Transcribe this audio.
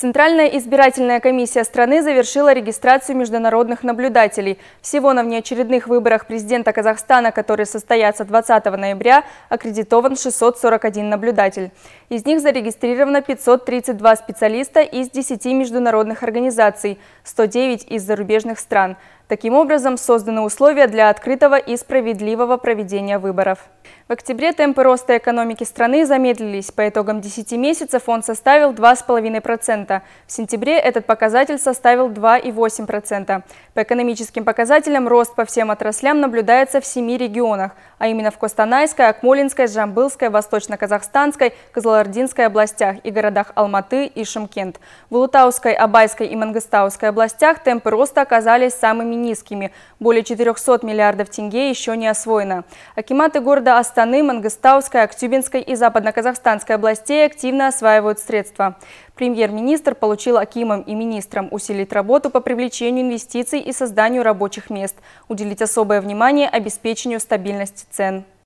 Центральная избирательная комиссия страны завершила регистрацию международных наблюдателей. Всего на внеочередных выборах президента Казахстана, которые состоятся 20 ноября, аккредитован 641 наблюдатель. Из них зарегистрировано 532 специалиста из 10 международных организаций, 109 из зарубежных стран – Таким образом, созданы условия для открытого и справедливого проведения выборов. В октябре темпы роста экономики страны замедлились. По итогам 10 месяцев он составил 2,5%. В сентябре этот показатель составил 2,8%. По экономическим показателям рост по всем отраслям наблюдается в семи регионах, а именно в Костанайской, Акмолинской, Жамбылской, Восточно-Казахстанской, Казалардинской областях и городах Алматы и Шымкент. В Улутауской, Абайской и Мангыстауской областях темпы роста оказались самыми низкими. Более 400 миллиардов тенге еще не освоено. Акиматы города Астаны, Мангыстауской, Актюбинской и Западно-Казахстанской областей активно осваивают средства. Премьер-министр получил Акимам и министрам усилить работу по привлечению инвестиций и созданию рабочих мест, уделить особое внимание обеспечению стабильности цен.